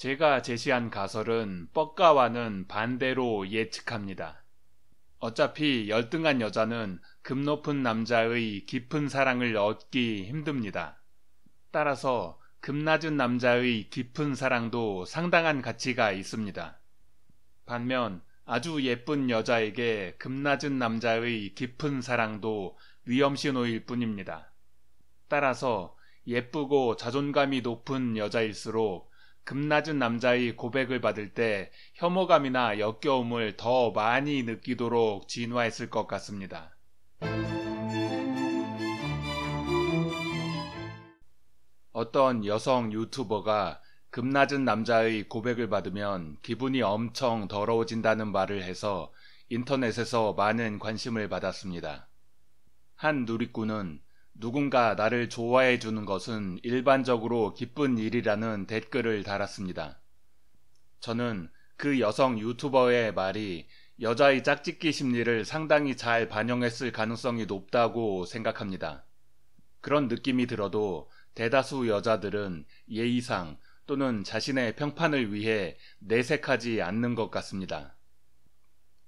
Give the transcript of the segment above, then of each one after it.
제가 제시한 가설은 뻑가와는 반대로 예측합니다. 어차피 열등한 여자는 급 높은 남자의 깊은 사랑을 얻기 힘듭니다. 따라서 급낮은 남자의 깊은 사랑도 상당한 가치가 있습니다. 반면 아주 예쁜 여자에게 급낮은 남자의 깊은 사랑도 위험신호일 뿐입니다. 따라서 예쁘고 자존감이 높은 여자일수록 급낮은 남자의 고백을 받을 때 혐오감이나 역겨움을 더 많이 느끼도록 진화했을 것 같습니다. 어떤 여성 유튜버가 급낮은 남자의 고백을 받으면 기분이 엄청 더러워진다는 말을 해서 인터넷에서 많은 관심을 받았습니다. 한 누리꾼은 누군가 나를 좋아해 주는 것은 일반적으로 기쁜 일이라는 댓글을 달았습니다. 저는 그 여성 유튜버의 말이 여자의 짝짓기 심리를 상당히 잘 반영했을 가능성이 높다고 생각합니다. 그런 느낌이 들어도 대다수 여자들은 예의상 또는 자신의 평판을 위해 내색하지 않는 것 같습니다.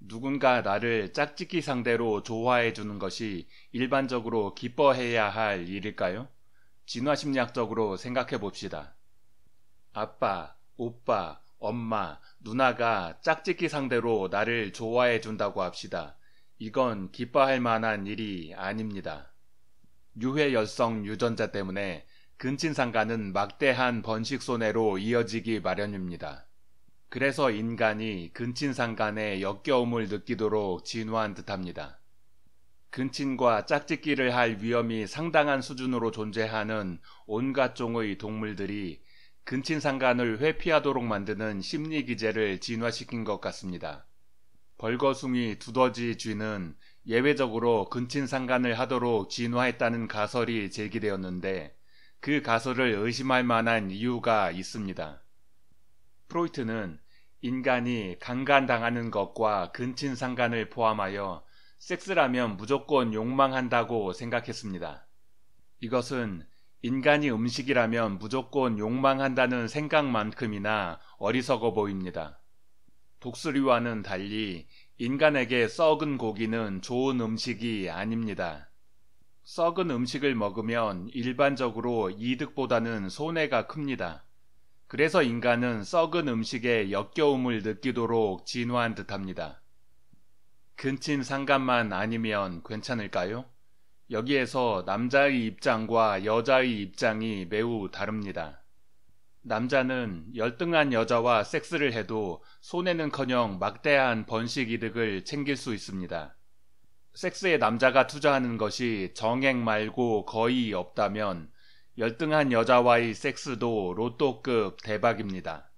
누군가 나를 짝짓기 상대로 좋아해 주는 것이 일반적으로 기뻐해야 할 일일까요? 진화심리학적으로 생각해 봅시다. 아빠, 오빠, 엄마, 누나가 짝짓기 상대로 나를 좋아해 준다고 합시다. 이건 기뻐할 만한 일이 아닙니다. 유해열성 유전자 때문에 근친상가는 막대한 번식 손해로 이어지기 마련입니다. 그래서 인간이 근친상간의 역겨움을 느끼도록 진화한 듯합니다. 근친과 짝짓기를 할 위험이 상당한 수준으로 존재하는 온갖 종의 동물들이 근친상간을 회피하도록 만드는 심리 기제를 진화시킨 것 같습니다. 벌거숭이 두더지 쥐는 예외적으로 근친상간을 하도록 진화했다는 가설이 제기되었는데 그 가설을 의심할 만한 이유가 있습니다. 프로이트는 인간이 강간당하는 것과 근친상간을 포함하여 섹스라면 무조건 욕망한다고 생각했습니다. 이것은 인간이 음식이라면 무조건 욕망한다는 생각만큼이나 어리석어 보입니다. 독수리와는 달리 인간에게 썩은 고기는 좋은 음식이 아닙니다. 썩은 음식을 먹으면 일반적으로 이득보다는 손해가 큽니다. 그래서 인간은 썩은 음식에 역겨움을 느끼도록 진화한 듯합니다. 근친 상간만 아니면 괜찮을까요? 여기에서 남자의 입장과 여자의 입장이 매우 다릅니다. 남자는 열등한 여자와 섹스를 해도 손해는커녕 막대한 번식 이득을 챙길 수 있습니다. 섹스에 남자가 투자하는 것이 정액 말고 거의 없다면 열등한 여자와의 섹스도 로또급 대박입니다.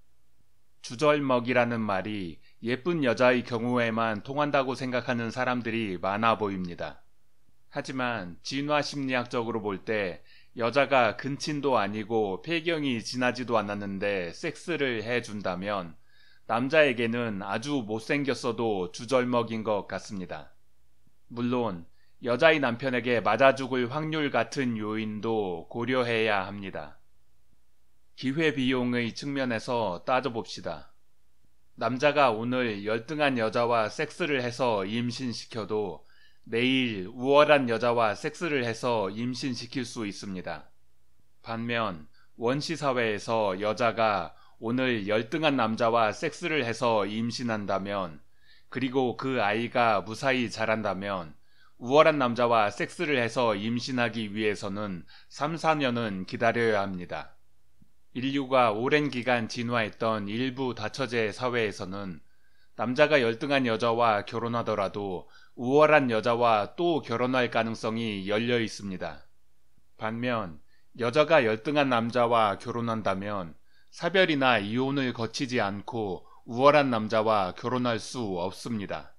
주절먹이라는 말이 예쁜 여자의 경우에만 통한다고 생각하는 사람들이 많아 보입니다. 하지만 진화 심리학적으로 볼 때 여자가 근친도 아니고 폐경이 지나지도 않았는데 섹스를 해준다면 남자에게는 아주 못생겼어도 주절먹인 것 같습니다. 물론 여자의 남편에게 맞아 죽을 확률 같은 요인도 고려해야 합니다. 기회비용의 측면에서 따져봅시다. 남자가 오늘 열등한 여자와 섹스를 해서 임신시켜도 내일 우월한 여자와 섹스를 해서 임신시킬 수 있습니다. 반면 원시사회에서 여자가 오늘 열등한 남자와 섹스를 해서 임신한다면 그리고 그 아이가 무사히 자란다면 우월한 남자와 섹스를 해서 임신하기 위해서는 3, 4년은 기다려야 합니다. 인류가 오랜 기간 진화했던 일부 다처제 사회에서는 남자가 열등한 여자와 결혼하더라도 우월한 여자와 또 결혼할 가능성이 열려 있습니다. 반면 여자가 열등한 남자와 결혼한다면 사별이나 이혼을 거치지 않고 우월한 남자와 결혼할 수 없습니다.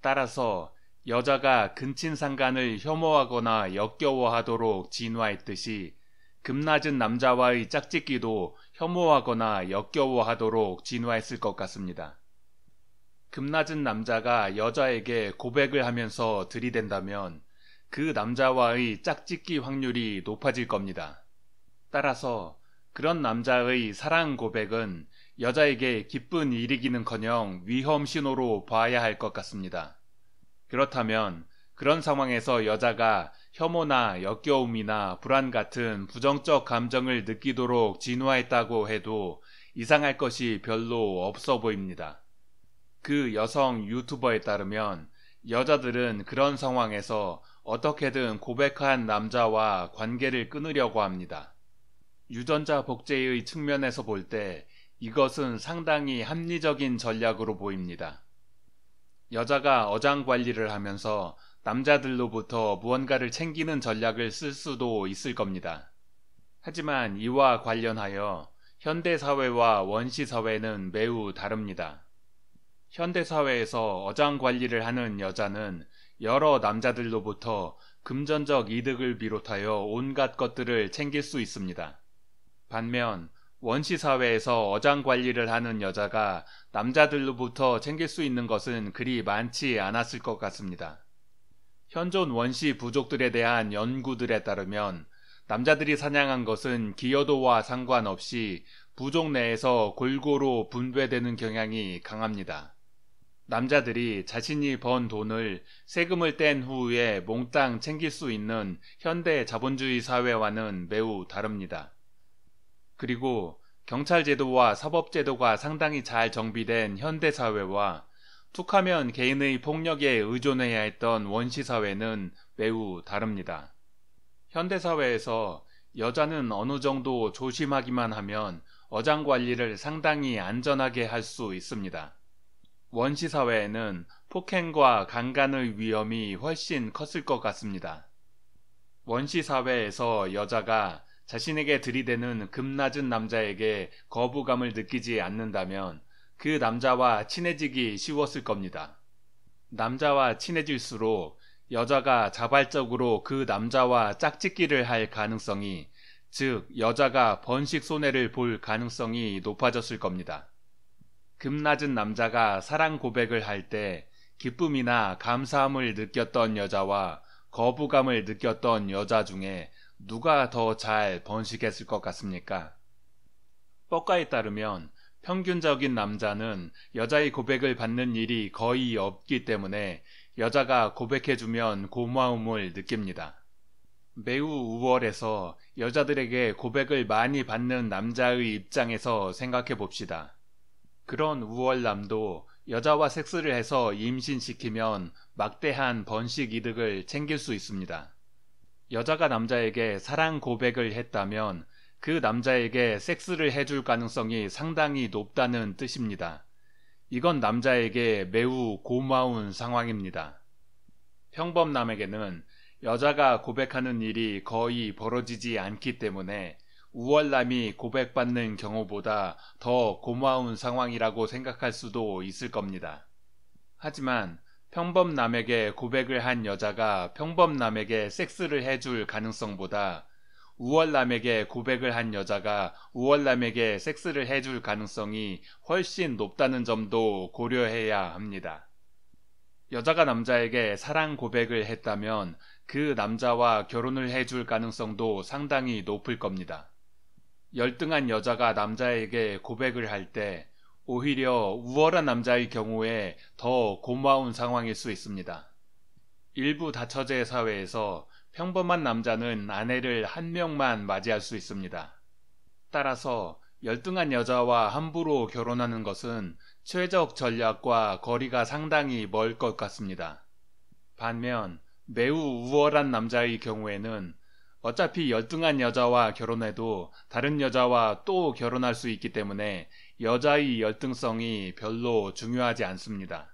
따라서 여자가 근친상간을 혐오하거나 역겨워하도록 진화했듯이 급낮은 남자와의 짝짓기도 혐오하거나 역겨워하도록 진화했을 것 같습니다. 급낮은 남자가 여자에게 고백을 하면서 들이댄다면 그 남자와의 짝짓기 확률이 높아질 겁니다. 따라서 그런 남자의 사랑 고백은 여자에게 기쁜 일이기는커녕 위험 신호로 봐야 할 것 같습니다. 그렇다면 그런 상황에서 여자가 혐오나 역겨움이나 불안 같은 부정적 감정을 느끼도록 진화했다고 해도 이상할 것이 별로 없어 보입니다. 그 여성 유튜버에 따르면 여자들은 그런 상황에서 어떻게든 고백한 남자와 관계를 끊으려고 합니다. 유전자 복제의 측면에서 볼 때 이것은 상당히 합리적인 전략으로 보입니다. 여자가 어장 관리를 하면서 남자들로부터 무언가를 챙기는 전략을 쓸 수도 있을 겁니다. 하지만 이와 관련하여 현대사회와 원시사회는 매우 다릅니다. 현대사회에서 어장 관리를 하는 여자는 여러 남자들로부터 금전적 이득을 비롯하여 온갖 것들을 챙길 수 있습니다. 반면 원시 사회에서 어장 관리를 하는 여자가 남자들로부터 챙길 수 있는 것은 그리 많지 않았을 것 같습니다. 현존 원시 부족들에 대한 연구들에 따르면 남자들이 사냥한 것은 기여도와 상관없이 부족 내에서 골고루 분배되는 경향이 강합니다. 남자들이 자신이 번 돈을 세금을 뗀 후에 몽땅 챙길 수 있는 현대 자본주의 사회와는 매우 다릅니다. 그리고 경찰제도와 사법제도가 상당히 잘 정비된 현대사회와 툭하면 개인의 폭력에 의존해야 했던 원시사회는 매우 다릅니다. 현대사회에서 여자는 어느 정도 조심하기만 하면 어장 관리를 상당히 안전하게 할 수 있습니다. 원시사회에는 폭행과 강간의 위험이 훨씬 컸을 것 같습니다. 원시사회에서 여자가 자신에게 들이대는 급낮은 남자에게 거부감을 느끼지 않는다면 그 남자와 친해지기 쉬웠을 겁니다. 남자와 친해질수록 여자가 자발적으로 그 남자와 짝짓기를 할 가능성이, 즉, 여자가 번식 손해를 볼 가능성이 높아졌을 겁니다. 급낮은 남자가 사랑 고백을 할 때 기쁨이나 감사함을 느꼈던 여자와 거부감을 느꼈던 여자 중에 누가 더 잘 번식했을 것 같습니까? 뻐과에 따르면 평균적인 남자는 여자의 고백을 받는 일이 거의 없기 때문에 여자가 고백해주면 고마움을 느낍니다. 매우 우월해서 여자들에게 고백을 많이 받는 남자의 입장에서 생각해 봅시다. 그런 우월남도 여자와 섹스를 해서 임신시키면 막대한 번식 이득을 챙길 수 있습니다. 여자가 남자에게 사랑 고백을 했다면 그 남자에게 섹스를 해줄 가능성이 상당히 높다는 뜻입니다. 이건 남자에게 매우 고마운 상황입니다. 평범남에게는 여자가 고백하는 일이 거의 벌어지지 않기 때문에 우월남이 고백받는 경우보다 더 고마운 상황이라고 생각할 수도 있을 겁니다. 하지만 평범남에게 고백을 한 여자가 평범남에게 섹스를 해줄 가능성보다 우월남에게 고백을 한 여자가 우월남에게 섹스를 해줄 가능성이 훨씬 높다는 점도 고려해야 합니다. 여자가 남자에게 사랑 고백을 했다면 그 남자와 결혼을 해줄 가능성도 상당히 높을 겁니다. 열등한 여자가 남자에게 고백을 할때 오히려 우월한 남자의 경우에 더 고마운 상황일 수 있습니다. 일부 다처제 사회에서 평범한 남자는 아내를 한 명만 맞이할 수 있습니다. 따라서 열등한 여자와 함부로 결혼하는 것은 최적 전략과 거리가 상당히 멀 것 같습니다. 반면 매우 우월한 남자의 경우에는 어차피 열등한 여자와 결혼해도 다른 여자와 또 결혼할 수 있기 때문에 여자의 열등성이 별로 중요하지 않습니다.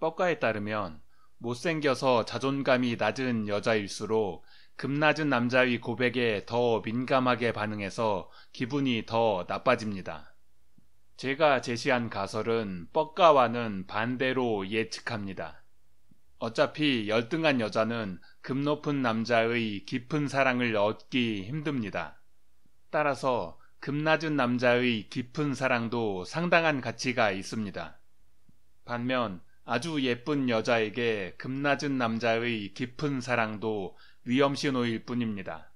뻐가에 따르면 못생겨서 자존감이 낮은 여자일수록 급낮은 남자의 고백에 더 민감하게 반응해서 기분이 더 나빠집니다. 제가 제시한 가설은 뻐가와는 반대로 예측합니다. 어차피 열등한 여자는 급 높은 남자의 깊은 사랑을 얻기 힘듭니다. 따라서 급낮은 남자의 깊은 사랑도 상당한 가치가 있습니다. 반면 아주 예쁜 여자에게 급낮은 남자의 깊은 사랑도 위험신호일 뿐입니다.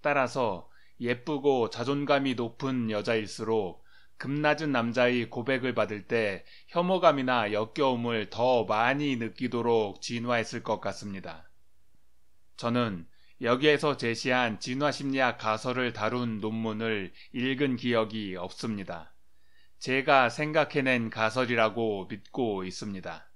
따라서 예쁘고 자존감이 높은 여자일수록 급낮은 남자의 고백을 받을 때 혐오감이나 역겨움을 더 많이 느끼도록 진화했을 것 같습니다. 저는 여기에서 제시한 진화심리학 가설을 다룬 논문을 읽은 기억이 없습니다. 제가 생각해낸 가설이라고 믿고 있습니다.